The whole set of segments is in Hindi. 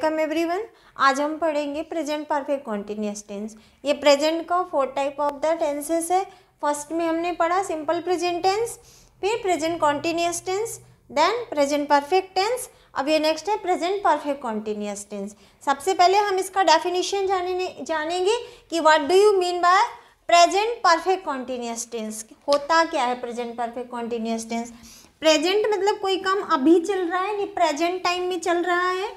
वेलकम एवरीवन आज हम पढ़ेंगे प्रेजेंट परफेक्ट कॉन्टिन्यूस टेंस ये प्रेजेंट का four type of the tenses है फर्स्ट में हमने पढ़ा सिंपल प्रेजेंट टेंस फिर present continuous tense then present perfect tense अब ये नेक्स्ट है प्रेजेंट परफेक्ट कॉन्टिन्यूस टेंस सबसे पहले हम इसका डेफिनेशन जाने जानेंगे कि what do you mean by present perfect continuous tense होता क्या है present perfect continuous tense present मतलब कोई काम अभी चल रहा है नहीं प्रेजेंट टाइम में चल रहा है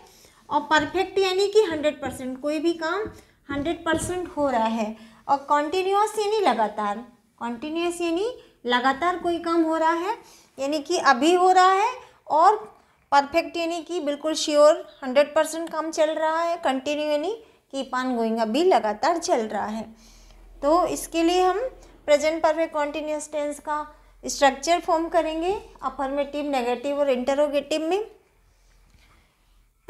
और परफेक्ट यानी कि हंड्रेड परसेंट कोई भी काम हंड्रेड परसेंट हो रहा है और कॉन्टीन्यूस यानी लगातार कॉन्टीन्यूस यानी लगातार कोई काम हो रहा है यानी कि अभी हो रहा है और परफेक्ट यानी कि बिल्कुल श्योर हंड्रेड परसेंट काम चल रहा है कंटिन्यू यानी कीप ऑन गोइंग अभी लगातार चल रहा है तो इसके लिए हम प्रेजेंट परफेक्ट कॉन्टीन्यूस टेंस का स्ट्रक्चर फॉर्म करेंगे अफर्मेटिव नेगेटिव और इंटरोगेटिव में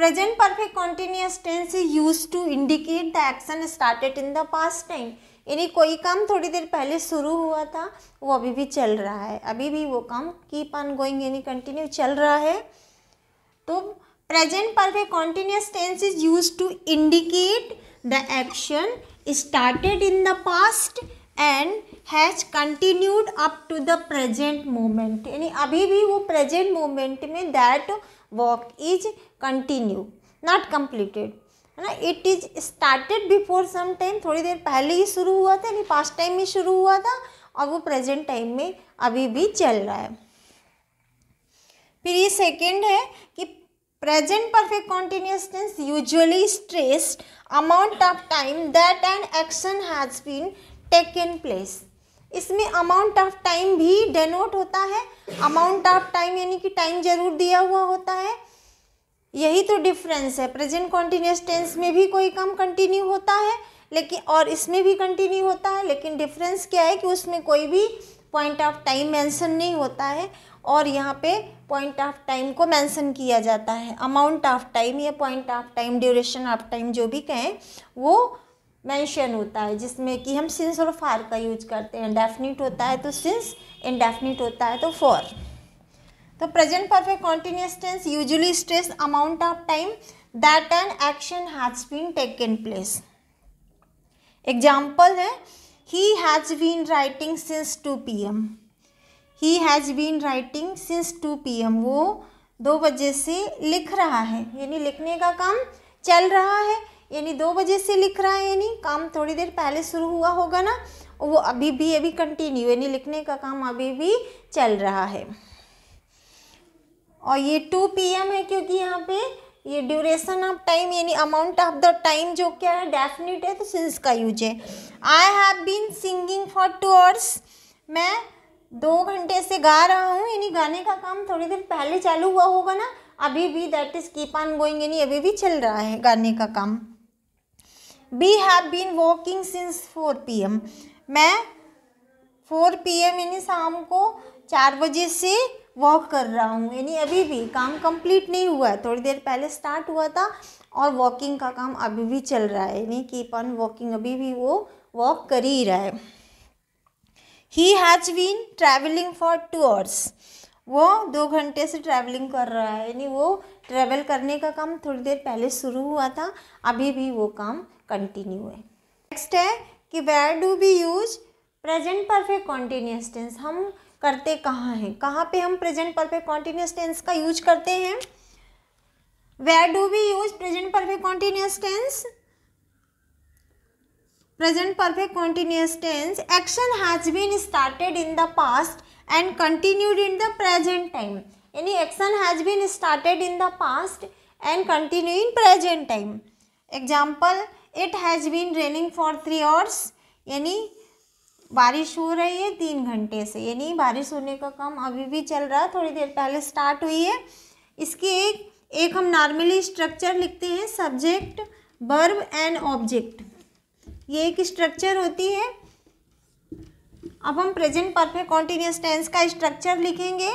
Present perfect continuous tense is used to indicate the action started in the past time. यानी कोई काम थोड़ी देर पहले शुरू हुआ था वो अभी भी चल रहा है अभी भी वो काम कीप ऑन गोइंग यानी कंटिन्यू चल रहा है तो present perfect continuous tense is use to indicate the action started in the past and has continued up to the present moment यानी अभी भी वो प्रेजेंट मोमेंट में that work is continue not completed है ना it is started before some time थोड़ी देर पहले ही शुरू हुआ था यानी पास्ट टाइम में शुरू हुआ था और वो प्रेजेंट टाइम में अभी भी चल रहा है फिर ये सेकेंड है कि present perfect continuous tense usually stressed amount of time that and action has been taken place इसमें अमाउंट ऑफ टाइम भी डेनोट होता है अमाउंट ऑफ टाइम यानी कि टाइम जरूर दिया हुआ होता है यही तो डिफरेंस है प्रेजेंट कॉन्टीन्यूस टेंस में भी कोई काम कंटिन्यू होता है लेकिन और इसमें भी कंटिन्यू होता है लेकिन डिफरेंस क्या है कि उसमें कोई भी पॉइंट ऑफ टाइम मेंशन नहीं होता है और यहाँ पे पॉइंट ऑफ टाइम को मेंशन किया जाता है अमाउंट ऑफ टाइम या point of time duration of time जो भी कहें वो मेंशन होता है जिसमें कि हम सिंस और फार का यूज करते हैं डेफिनेट होता है तो सिंस इनडेफिनिट होता है तो फॉर तो present perfect continuous tense usually stress amount of time that an action has been taken place example है he has been writing since two P M he has been writing since two P M वो दो बजे से लिख रहा है यानी लिखने का काम चल रहा है यानी दो बजे से लिख रहा है यानी काम थोड़ी देर पहले शुरू हुआ होगा ना वो अभी भी अभी कंटिन्यू यानी लिखने का काम अभी भी चल रहा है और ये टू पीएम है क्योंकि यहाँ पे ये ड्यूरेशन ऑफ टाइम यानी अमाउंट ऑफ द टाइम जो क्या है डेफिनेट है तो सिंस का यूज है I have been singing for two hours मैं दो घंटे से गा रहा हूँ यानी गाने का काम थोड़ी देर पहले चालू हुआ होगा ना अभी भी that is keep on going यानी अभी भी चल रहा है गाने का काम we have been walking since four P M मैं फोर पी एम यानी शाम को चार बजे से वॉक कर रहा हूँ यानी अभी भी काम कंप्लीट नहीं हुआ है थोड़ी देर पहले स्टार्ट हुआ था और वॉकिंग का काम अभी भी चल रहा है यानी कीप ऑन वॉकिंग अभी भी वो वॉक कर ही रहा है he has been travelling for two hours वो दो घंटे से ट्रैवलिंग कर रहा है यानी वो ट्रैवल करने का काम थोड़ी देर पहले शुरू हुआ था अभी भी वो काम कंटिन्यू है नेक्स्ट है कि where do we use present perfect continuous tense हम करते कहाँ हैं कहाँ पे हम प्रेजेंट परफेक्ट कॉन्टीन्यूस टेंस का यूज करते हैं where do we use present perfect continuous tense present perfect continuous tense action has been started in the past and continued in the present time यानी action has been started in the past and continue in present time example it has been raining for three hours यानी बारिश हो रही है तीन घंटे से यानी बारिश होने का काम अभी भी चल रहा है थोड़ी देर पहले स्टार्ट हुई है इसकी एक एक हम नॉर्मली स्ट्रक्चर लिखते हैं सब्जेक्ट बर्ब एंड ऑब्जेक्ट ये एक स्ट्रक्चर होती है अब हम प्रेजेंट परफेक्ट कॉन्टीन्यूस टेंस का स्ट्रक्चर लिखेंगे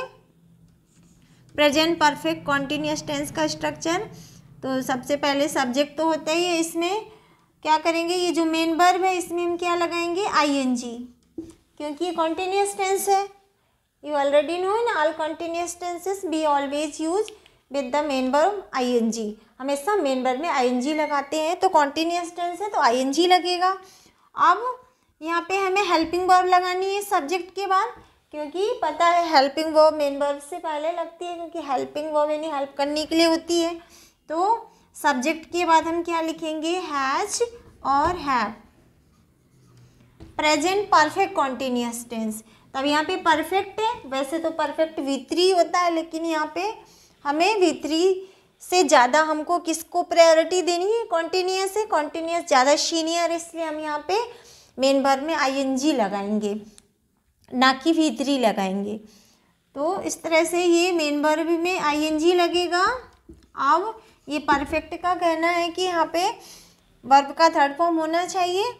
प्रेजेंट परफेक्ट कॉन्टीन्यूस टेंस का स्ट्रक्चर तो सबसे पहले सब्जेक्ट तो होता ही है इसमें क्या करेंगे ये जो मेन वर्ब है इसमें हम क्या लगाएंगे आईएनजी क्योंकि ये कॉन्टीन्यूस टेंस है you already know in all continuous tenses we always use with the main verb ING हमेशा मेन वर्ब में आईएनजी लगाते हैं तो कॉन्टीन्यूस टेंस है तो आईएनजी लगेगा अब यहाँ पे हमें हेल्पिंग वर्ब लगानी है सब्जेक्ट के बाद क्योंकि पता है हेल्पिंग वर्ब मेन वर्ब से पहले लगती है क्योंकि हेल्पिंग वर्ब यानी हेल्प करने के लिए होती है तो सब्जेक्ट के बाद हम क्या लिखेंगे हैज और have present perfect continuous tense तब यहाँ पे परफेक्ट है वैसे तो परफेक्ट वित्री होता है लेकिन यहाँ पे हमें वित्री से ज़्यादा हमको किसको प्रायोरिटी देनी है कॉन्टीन्यूस है कॉन्टीन्यूस ज़्यादा सीनियर इसलिए हम यहाँ पे मेन भर में आईएनजी लगाएंगे ना कि वित्री लगाएंगे तो इस तरह से ये मेन भर में आईएनजी लगेगा अब ये परफेक्ट का कहना है कि यहाँ पे वर्ब का थर्ड फॉर्म होना चाहिए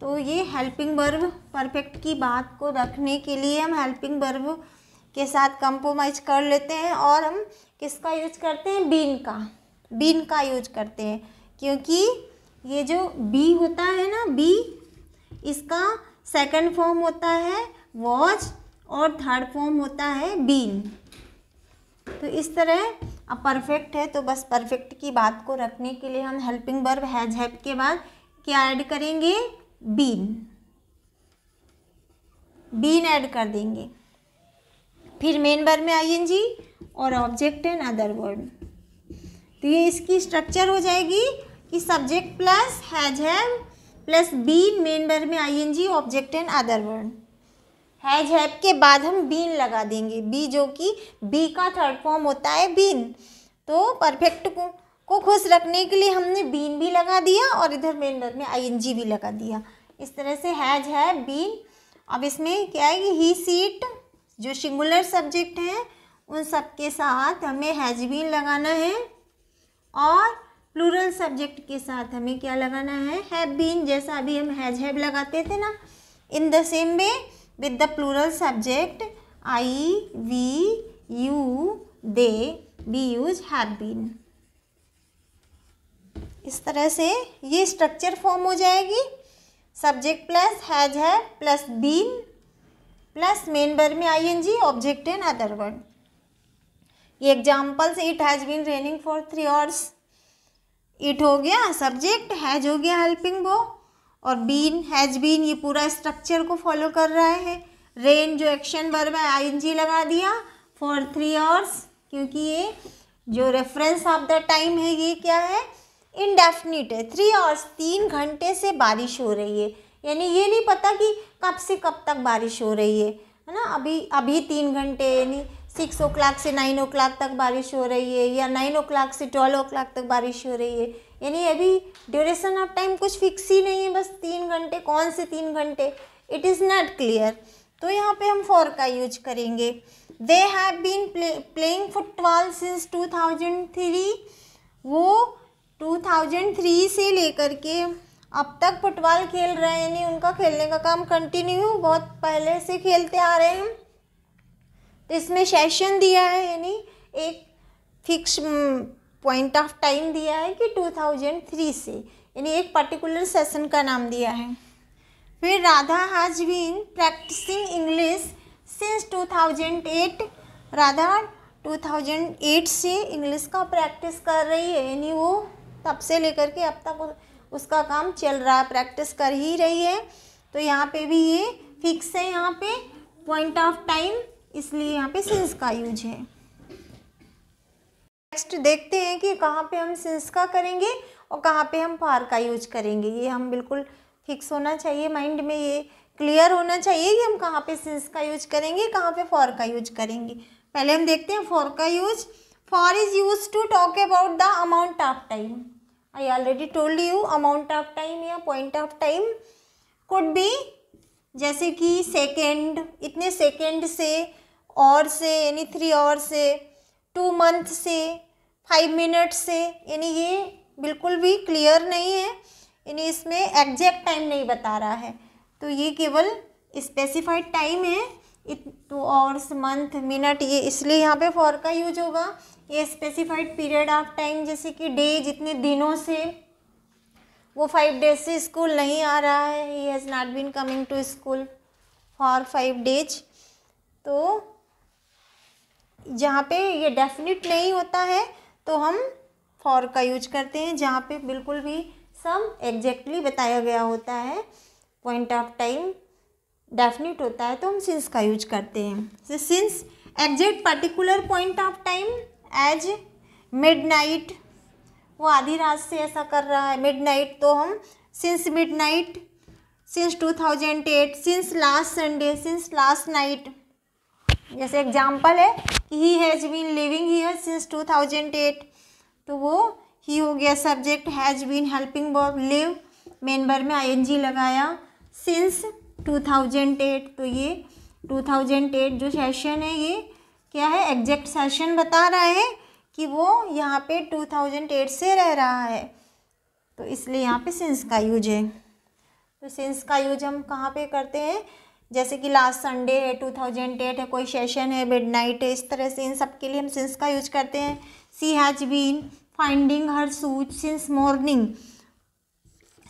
तो ये हेल्पिंग वर्ब परफेक्ट की बात को रखने के लिए हम हेल्पिंग वर्ब के साथ कंप्रोमाइज कर लेते हैं और हम किसका यूज करते हैं बीन का बीन का यूज करते हैं क्योंकि ये जो बी होता है ना बी इसका सेकंड फॉर्म होता है वॉच और थर्ड फॉर्म होता है बीन तो इस तरह अब परफेक्ट है तो बस परफेक्ट की बात को रखने के लिए हम हेल्पिंग वर्ब हैज हैप के बाद क्या ऐड करेंगे बीन बीन ऐड कर देंगे फिर मेन वर्ब में आईएनजी और ऑब्जेक्ट एंड अदर वर्ड तो ये इसकी स्ट्रक्चर हो जाएगी कि subject plus has have plus been main verb में ING object and other word has have के बाद हम बीन लगा देंगे बी जो कि बी का थर्ड फॉर्म होता है बीन तो परफेक्ट को को खुश रखने के लिए हमने बीन भी लगा दिया और इधर मेंडर में आईएनजी भी लगा दिया इस तरह से हैज है बीन अब इसमें क्या है कि ही सीट जो सिंगुलर सब्जेक्ट हैं उन सब के साथ हमें हैज बीन लगाना है और प्लूरल सब्जेक्ट के साथ हमें क्या लगाना है हैव बीन जैसा अभी हम हैज हैव लगाते थे ना in the same way with the plural subject I, we, you, they, we use have been. इस तरह से ये स्ट्रक्चर फॉर्म हो जाएगी subject plus has have plus been plus main बर में I N G object and other word ये examples it has been raining for three hours it हो गया सब्जेक्ट हैज हो गया हेल्पिंग वो और बीन हैज़ बीन ये पूरा स्ट्रक्चर को फॉलो कर रहा है रेन जो एक्शन वर्ब में आई लगा दिया फॉर थ्री आवर्स क्योंकि ये जो रेफरेंस ऑफ द टाइम है ये क्या है इनडेफिनिट है थ्री आवर्स तीन घंटे से बारिश हो रही है यानी ये नहीं पता कि कब से कब तक बारिश हो रही है है ना अभी अभी तीन घंटे यानी सिक्स ओ क्लाक से नाइन ओ क्लाक तक बारिश हो रही है या नाइन ओ क्लाक से ट्वेल्व ओ क्लाक तक बारिश हो रही है यानी अभी ड्यूरेशन ऑफ टाइम कुछ फिक्स ही नहीं है बस तीन घंटे कौन से तीन घंटे इट इज़ नॉट क्लियर तो यहाँ पे हम फॉर का यूज करेंगे they have been playing football since 2003 वो 2003 से लेकर के अब तक फुटबॉल खेल रहे हैं यानी उनका खेलने का काम कंटिन्यू बहुत पहले से खेलते आ रहे हैं तो इसमें सेशन दिया है यानी एक फिक्स पॉइंट ऑफ टाइम दिया है कि 2003 से यानी एक पर्टिकुलर सेशन का नाम दिया है फिर Radha has been practising English since 2008 Radha 2008 से इंग्लिश का प्रैक्टिस कर रही है यानी वो तब से लेकर के अब तक उसका काम चल रहा है प्रैक्टिस कर ही रही है तो यहाँ पे भी ये फिक्स है यहाँ पे पॉइंट ऑफ टाइम इसलिए यहाँ पे सिंस का यूज है नेक्स्ट देखते हैं कि कहाँ पे हम सिंस का करेंगे और कहाँ पे हम फार का यूज करेंगे ये हम बिल्कुल फिक्स होना चाहिए माइंड में ये क्लियर होना चाहिए कि हम कहाँ पे सिंस का यूज करेंगे कहाँ पे फॉर का यूज करेंगे पहले हम देखते हैं फॉर का use for is use to talk about the amount of time I already told you amount of time या point of time could be जैसे कि सेकेंड इतने सेकेंड से और से यानी थ्री और से टू मंथ से फाइव मिनट से यानी ये बिल्कुल भी क्लियर नहीं है यानी इसमें एग्जैक्ट टाइम नहीं बता रहा है तो ये केवल स्पेसिफाइड टाइम है टू आवर्स मंथ मिनट ये इसलिए यहाँ पे फॉर का यूज होगा ये स्पेसिफाइड पीरियड ऑफ टाइम जैसे कि डे जितने दिनों से वो फाइव डेज से स्कूल नहीं आ रहा है he has not been coming to school for five days तो जहाँ पे ये डेफिनेट नहीं होता है तो हम फॉर का यूज करते हैं जहाँ पे बिल्कुल भी सम एग्जैक्टली बताया गया होता है पॉइंट ऑफ टाइम डेफिनेट होता है तो हम सिंस का यूज करते हैं since exact particular point of time as night वो आधी रात से ऐसा कर रहा है नाइट तो हम since midnight since two thousand eight since last Sunday since last night जैसे एग्जाम्पल है कि he has been living here since two thousand eight तो वो ही हो गया subject has been helping verb live main बर में आईएनजी लगाया सिंस 2008 तो ये 2008 जो सेशन है ये क्या है एग्जैक्ट सेशन बता रहा है कि वो यहाँ पे 2008 से रह रहा है तो इसलिए यहाँ पे सिंस का यूज है तो सिंस का यूज हम कहाँ पे करते हैं जैसे कि लास्ट संडे है टू थाउजेंड एट है कोई सेशन है मिड नाइट है इस तरह से इन सब के लिए हम सिंस का यूज करते हैं she has been finding her shoes since morning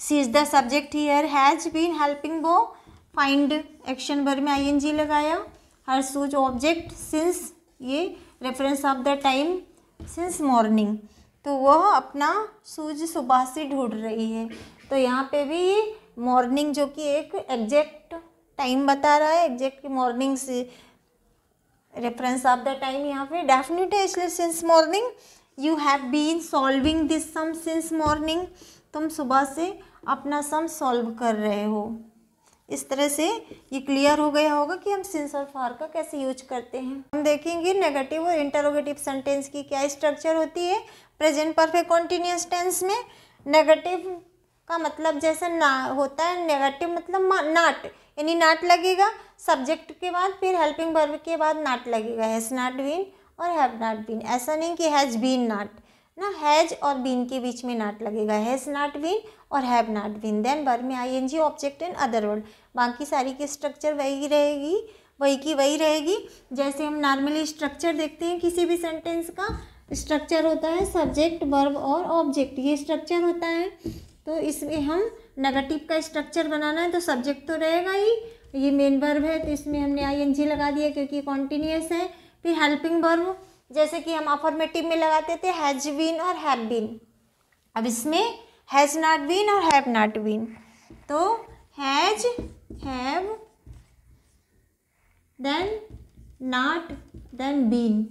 she is the subject here has been helping वो फाइंड एक्शन भर में आई एन जी लगाया हर सूज ऑब्जेक्ट सिंस ये reference of the time since morning तो वह अपना सूज सुबह से ढूंढ रही है तो यहाँ पे भी मॉर्निंग जो कि एक एग्जैक्ट टाइम बता रहा है एग्जैक्ट मॉर्निंग से रेफरेंस ऑफ द टाइम यहाँ पे डेफिनेट है इसलिए since morning you have been solving this sum since morning तुम सुबह से अपना सम सॉल्व कर रहे हो इस तरह से ये क्लियर हो गया होगा कि हम सिंस और फार का कैसे यूज करते हैं हम देखेंगे नेगेटिव और इंटरोगेटिव सेंटेंस की क्या स्ट्रक्चर होती है प्रेजेंट परफेक्ट कॉन्टीन्यूस टेंस में नेगेटिव का मतलब जैसे ना होता है नेगेटिव मतलब नाट यानी नाट लगेगा सब्जेक्ट के बाद फिर हेल्पिंग वर्ब के बाद नाट लगेगा हैज़ नाट बीन और हैव नाट बीन ऐसा नहीं कि हैज़ बीन नाट ना हैज और बीन के बीच में नाट लगेगा हैज़ नाट बीन और have not been then verb में I N G object in other word बाकी सारी की स्ट्रक्चर वही रहेगी वही की वही रहेगी जैसे हम नॉर्मली स्ट्रक्चर देखते हैं किसी भी सेंटेंस का स्ट्रक्चर होता है सब्जेक्ट वर्ब और ऑब्जेक्ट ये स्ट्रक्चर होता है तो इसमें हम नेगेटिव का स्ट्रक्चर बनाना है तो सब्जेक्ट तो रहेगा ही ये मेन वर्ब है तो इसमें हमने आई एन जी लगा दिया क्योंकि कॉन्टीन्यूस है फिर हेल्पिंग वर्ब जैसे कि हम अफॉर्मेटिव में लगाते थे हैज बीन और हैव बीन अब इसमें हैज़ नॉट बीन और हैव नाट बीन तो has have then not then been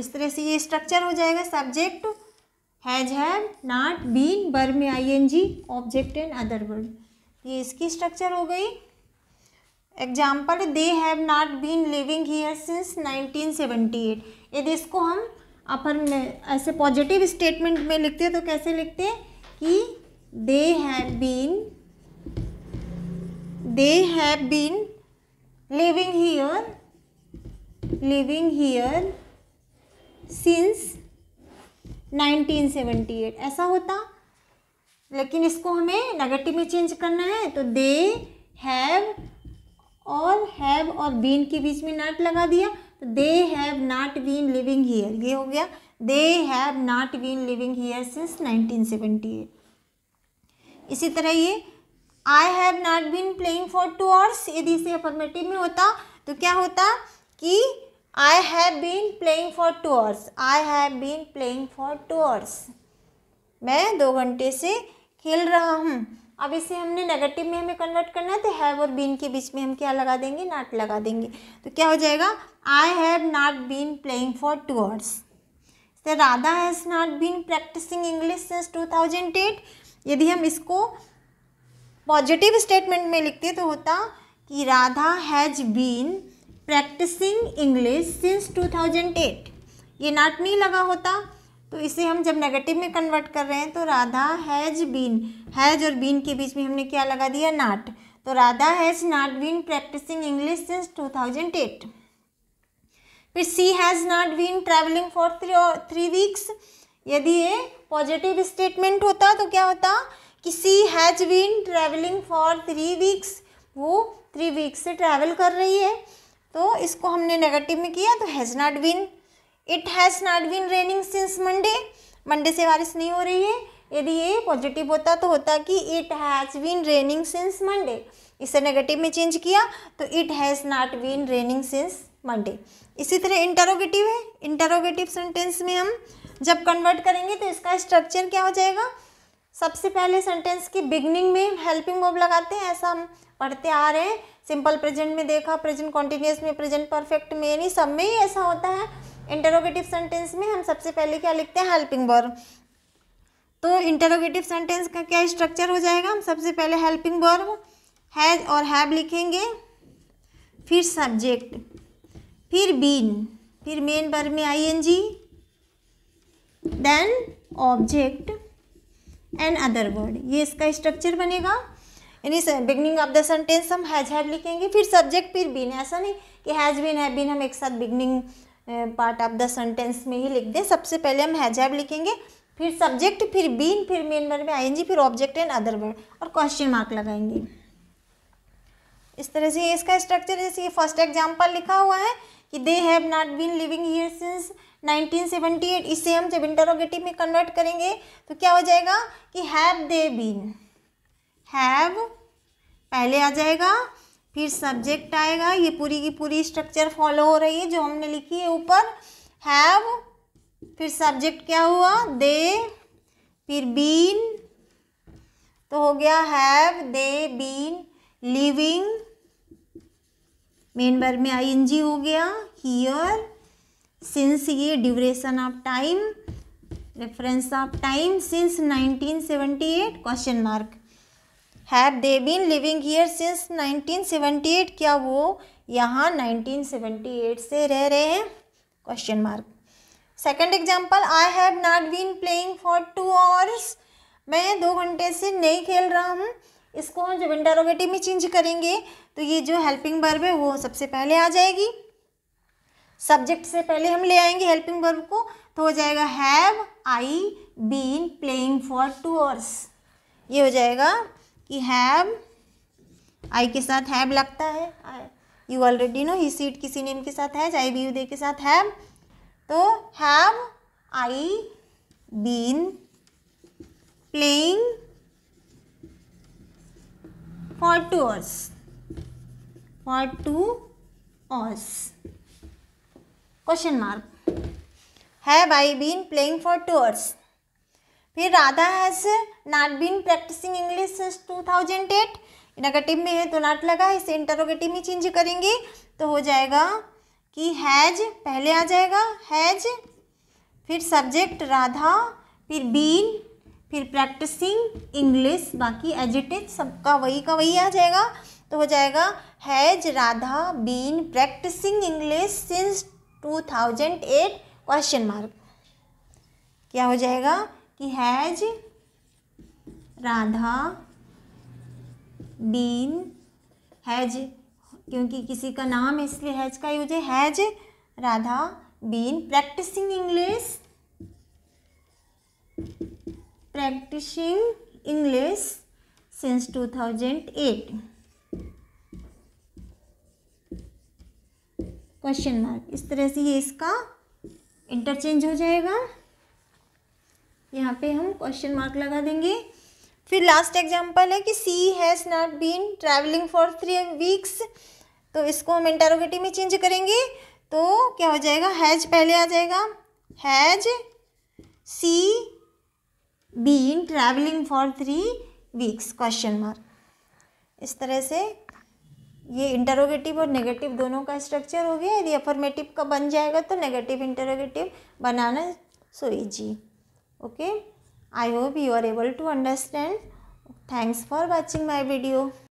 इस तरह से ये स्ट्रक्चर हो जाएगा subject has have not been बर में I N G object and other word ये इसकी स्ट्रक्चर हो गई example they have not been living here since eight यदि इसको हम अपन ऐसे पॉजिटिव स्टेटमेंट में लिखते हैं तो कैसे लिखते हैं कि they have been they have been living here living here since 1978 ऐसा होता लेकिन इसको हमें नेगेटिव में चेंज करना है तो दे हैव और हैव और बीन के बीच में नाट लगा दिया तो they have not been living here ये हो गया they have not been living here since 1978 इसी तरह ये I have not been playing for two hours यदि इसे अफर्मेटिव में होता तो क्या होता कि I have been playing for two hours. I have been playing for two hours. मैं दो घंटे से खेल रहा हूँ अब इसे हमने नेगेटिव में हमें कन्वर्ट करना है तो हैव और बीन के बीच में हम क्या लगा देंगे नाट लगा देंगे तो क्या हो जाएगा I have not been playing for two hours तो Radha has not been practising English since eight यदि हम इसको पॉजिटिव स्टेटमेंट में लिखते तो होता कि Radha has been practising English since 2008 ये नाट नहीं लगा होता तो इसे हम जब नेगेटिव में कन्वर्ट कर रहे हैं तो राधा हैज बीन हैज और बीन के बीच में हमने क्या लगा दिया नाट तो Radha has not been practising English since 2008 फिर she has not been travelling for three three weeks यदि ये पॉजिटिव स्टेटमेंट होता तो क्या होता कि she has been travelling for three weeks वो थ्री वीक्स से ट्रैवल कर रही है तो इसको हमने नेगेटिव में किया तो has not been it has not been raining since Monday Monday से बारिश नहीं हो रही है यदि ये पॉजिटिव होता तो होता कि it has been raining since Monday इसे नेगेटिव में चेंज किया तो it has not been raining since Monday इसी तरह इंटरोगेटिव है इंटरोगेटिव सेंटेंस में हम जब कन्वर्ट करेंगे तो इसका स्ट्रक्चर क्या हो जाएगा सबसे पहले सेंटेंस की बिगनिंग में हेल्पिंग वर्ब लगाते हैं ऐसा हम पढ़ते आ रहे हैं सिंपल प्रेजेंट में देखा प्रेजेंट कॉन्टीन्यूस में प्रेजेंट परफेक्ट में यानी सब में ही ऐसा होता है इंटरोगेटिव सेंटेंस में हम सबसे पहले क्या लिखते हैं हेल्पिंग वर्ब तो इंटरोगेटिव सेंटेंस का क्या स्ट्रक्चर हो जाएगा हम सबसे पहले हेल्पिंग वर्ब हैज और हैव लिखेंगे फिर सब्जेक्ट फिर बीन फिर मेन वर्ब में I N G then object and other word ये इसका स्ट्रक्चर बनेगा यानी बिगनिंग ऑफ द सेंटेंस हम हैज हैड लिखेंगे फिर सब्जेक्ट फिर बीन ऐसा नहीं कि हैज़ बीन है बीन हम एक साथ beginning part of the sentence में ही लिख दें सबसे पहले हम हैज हैड लिखेंगे फिर सब्जेक्ट फिर बीन फिर मेन वर्ड में आएंगी फिर ऑब्जेक्ट एंड अदर वर्ड और क्वेश्चन मार्क लगाएंगे इस तरह से इसका स्ट्रक्चर जैसे ये फर्स्ट एग्जाम्पल लिखा हुआ है कि they have not been living here since 1978 इसे हम जब इंटरोगेटिव में कन्वर्ट करेंगे तो क्या हो जाएगा कि हैव दे बीन हैव पहले आ जाएगा फिर सब्जेक्ट आएगा ये पूरी की पूरी स्ट्रक्चर फॉलो हो रही है जो हमने लिखी है ऊपर हैव फिर सब्जेक्ट क्या हुआ दे फिर बीन तो हो गया have they been living main verb में आई एन जी हो गया हियर सिंस ये duration of time reference of time since 1978 question mark have they been living here since 1978 क्या वो यहाँ 1978 से रह रहे हैं question mark second example I have not been playing for two hours मैं दो घंटे से नहीं खेल रहा हूँ इसको हम जब इंटरोगेटिव में चेंज करेंगे तो ये जो हेल्पिंग बर्ब है वो सबसे पहले आ जाएगी सब्जेक्ट से पहले हम ले आएंगे हेल्पिंग बर्ब को तो हो जाएगा have I been playing for two hours ये हो जाएगा कि हैव आई के साथ हैव लगता है you already know he sit किसी नेम के साथ है चाहे बी यू दे के साथ हैव तो have I been playing for two hours for two hours question mark have I been playing for two hours फिर Radha has not been practising English since 2008 negative में है तो नॉट लगा इसे इंटरोगेटिव में चेंज करेंगे तो हो जाएगा कि हैज पहले आ जाएगा हैज फिर सब्जेक्ट राधा फिर बीन फिर प्रैक्टिसिंग इंग्लिश बाकी एजिटेज सबका वही का वही आ जाएगा तो हो जाएगा has Radha been practising English since 2008 question mark क्या हो जाएगा कि हैज राधा बीन हैज क्योंकि किसी का नाम है इसलिए हैज का यूज है has Radha been practising English practising English since 2008 question mark इस तरह से ये इसका इंटरचेंज हो जाएगा यहाँ पे हम क्वेश्चन मार्क लगा देंगे फिर लास्ट एग्जाम्पल है कि she has not been travelling for three weeks तो इसको हम इंटेरोगेटिव में चेंज करेंगे तो क्या हो जाएगा हैज पहले आ जाएगा has she been travelling for three weeks question mark इस तरह से ये इंटरोगेटिव और नेगेटिव दोनों का स्ट्रक्चर हो गया यदि अफर्मेटिव का बन जाएगा तो नेगेटिव इंटरोगेटिव बनाना so easy okay i hope you are able to understand thanks for watching my video